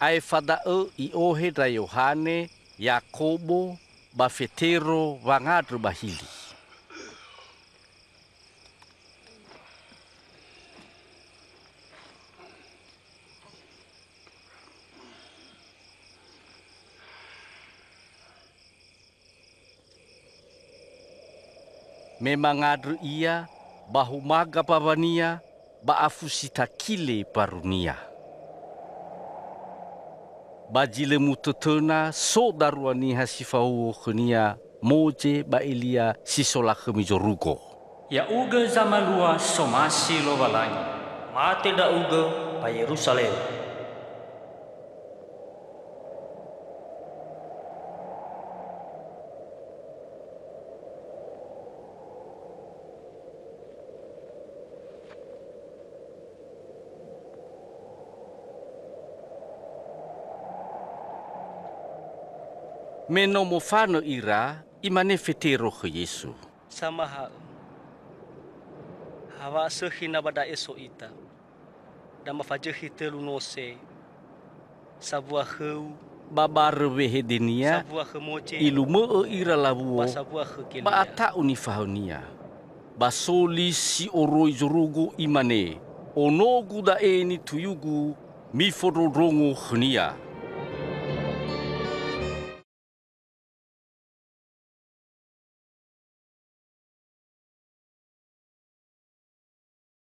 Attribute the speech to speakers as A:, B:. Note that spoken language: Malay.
A: aefada'u i'ohe ra Yohane, Yakobo, ba hili me memangadru ia humaga pavania afusitakile parunia bajile mutetuna so darwani hasifau khunia moje bailia sisola khmijoruko
B: ya uga zaman luas somasi lo balang mate da uga pa Yerusalem
A: meno mofano ira imane fetero ho Yesu.
C: hal, hawa sohi na eso ita. Da mafaje hitelu no se. Sabua
A: babar wehe denia.
C: Sabua hemoce. Ilumo
A: ira labu. Sabua hekelia. Ba ata unifahonia. Basoli si oroi zorugo imane. Onogu da eni tuyugu mi fororongo hnia. Onogu hnia.